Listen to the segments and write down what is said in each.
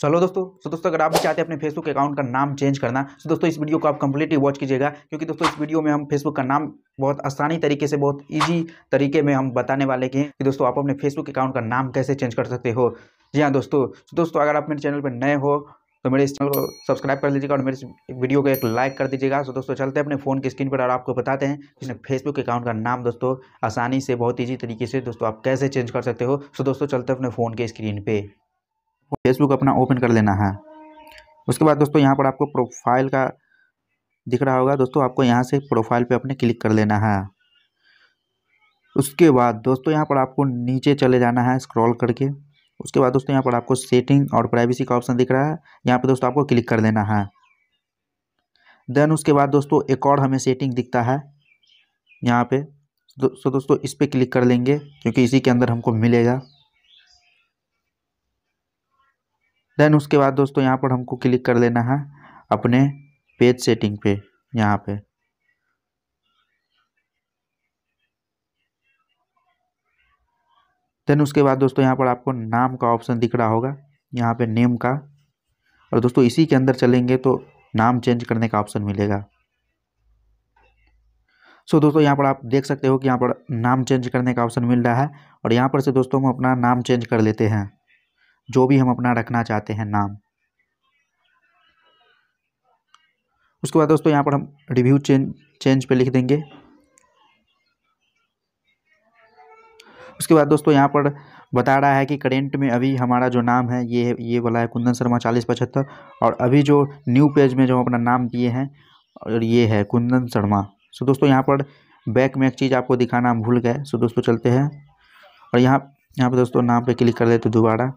चलो दोस्तों सो दोस्तों अगर आप भी चाहते हैं अपने फेसबुक अकाउंट का नाम चेंज करना तो दोस्तों इस वीडियो को आप कंप्लीटली वॉच कीजिएगा क्योंकि दोस्तों इस वीडियो में हम फेसबुक का नाम बहुत आसानी तरीके से बहुत ईजी तरीके में हम बताने वाले हैं कि दोस्तों आप अपने फेसबुक अकाउंट का नाम कैसे चेंज कर सकते हो जी हाँ दोस्तों दोस्तों अगर आप मेरे चैनल पर नए हो तो मेरे इस चैनल को सब्सक्राइब कर लीजिएगा और मेरे वीडियो को एक लाइक कर दीजिएगा तो दोस्तों चलते हैं अपने फ़ोन की स्क्रीन पर और आपको बताते हैं कि फेसबुक अकाउंट का नाम दोस्तों आसानी से बहुत ईजी तरीके से दोस्तों आप कैसे चेंज कर सकते हो तो दोस्तों चलते हैं अपने फ़ोन के स्क्रीन पर फेसबुक अपना ओपन कर लेना है उसके बाद दोस्तों यहाँ पर आपको प्रोफाइल का दिख रहा होगा दोस्तों आपको यहाँ से प्रोफाइल पे अपने क्लिक कर लेना है उसके बाद दोस्तों यहाँ पर आपको नीचे चले जाना है स्क्रॉल करके उसके बाद दोस्तों यहाँ पर आपको सेटिंग और प्राइवेसी का ऑप्शन दिख रहा है यहाँ पर दोस्तों आपको क्लिक कर लेना है देन उसके बाद दोस्तों एक और हमें सेटिंग दिखता है यहाँ पर सो दो, दोस्तों इस पर क्लिक कर लेंगे क्योंकि इसी के अंदर हमको मिलेगा देन उसके बाद दोस्तों यहाँ पर हमको क्लिक कर लेना है अपने पेज सेटिंग पे यहाँ पे देन उसके बाद दोस्तों यहाँ पर आपको नाम का ऑप्शन दिख रहा होगा यहाँ पे नेम का और दोस्तों इसी के अंदर चलेंगे तो नाम चेंज करने का ऑप्शन मिलेगा सो so, दोस्तों यहाँ पर आप देख सकते हो कि यहाँ पर नाम चेंज करने का ऑप्शन मिल रहा है और यहाँ पर से दोस्तों हम अपना नाम चेंज कर लेते हैं जो भी हम अपना रखना चाहते हैं नाम उसके बाद दोस्तों यहाँ पर हम रिव्यू चेंज चेंज पे लिख देंगे उसके बाद दोस्तों यहाँ पर बता रहा है कि करेंट में अभी हमारा जो नाम है ये ये वाला है कुंदन शर्मा चालीस पचहत्तर और अभी जो न्यू पेज में जो हम अपना नाम दिए हैं और ये है कुंदन शर्मा सो दोस्तों यहाँ पर बैक में एक चीज़ आपको दिखाना हम भूल गए सो दोस्तों चलते हैं और यहाँ यहाँ पर दोस्तों नाम पर क्लिक कर देते दोबारा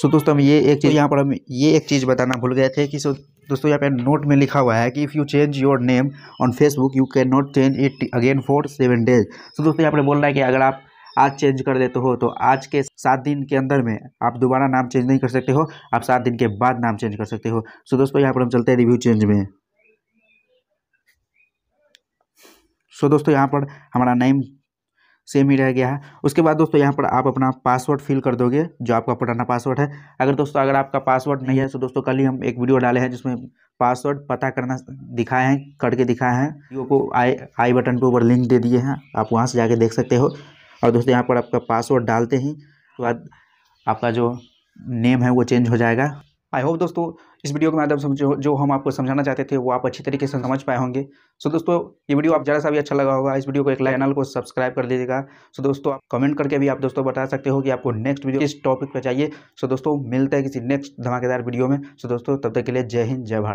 सो दोस्तों हम ये एक चीज़ यहाँ पर हम ये एक चीज़ बताना भूल गए थे कि सो दोस्तों यहाँ पे नोट में लिखा हुआ है कि if you change your name on Facebook you can not change it again for seven days so दोस्तों यहाँ पर बोल रहा है कि अगर आप आज चेंज कर देते हो तो आज के सात दिन के अंदर में आप दोबारा नाम चेंज नहीं कर सकते हो आप सात दिन के बाद नाम चेंज कर सकते हो सो दोस्तों यहाँ पर हम चलते हैं रिव्यू चेंज में सो दोस्तों यहाँ पर हमारा नेम सेम ही रह गया है उसके बाद दोस्तों यहाँ पर आप अपना पासवर्ड फिल कर दोगे जो आपका पुराना पासवर्ड है अगर दोस्तों अगर आपका पासवर्ड नहीं है तो दोस्तों कल ही हम एक वीडियो डाले हैं जिसमें पासवर्ड पता करना दिखाए हैं करके दिखाए हैं वीडियो को आई आई बटन पर ऊपर लिंक दे दिए हैं आप वहाँ से जाके देख सकते हो और दोस्तों यहाँ पर आपका पासवर्ड डालते ही उसके बाद आपका जो नेम है वो चेंज हो जाएगा आई होप दोस्तों इस वीडियो के माध्यम से जो जो हम आपको समझाना चाहते थे वो आप अच्छी तरीके से समझ पाए होंगे सो so, दोस्तों ये वीडियो आप जरा सा भी अच्छा लगा होगा इस वीडियो को एक लाइनल चैनल को सब्सक्राइब कर दीजिएगा सो so, दोस्तों आप कमेंट करके भी आप दोस्तों बता सकते हो कि आपको नेक्स्ट वीडियो किस टॉपिक पर चाहिए सो so, दोस्तों मिलता है किसी नेक्स्ट धमाकेदार वीडियो में सो so, दोस्तों तब तक के लिए जय हिंद जय भारत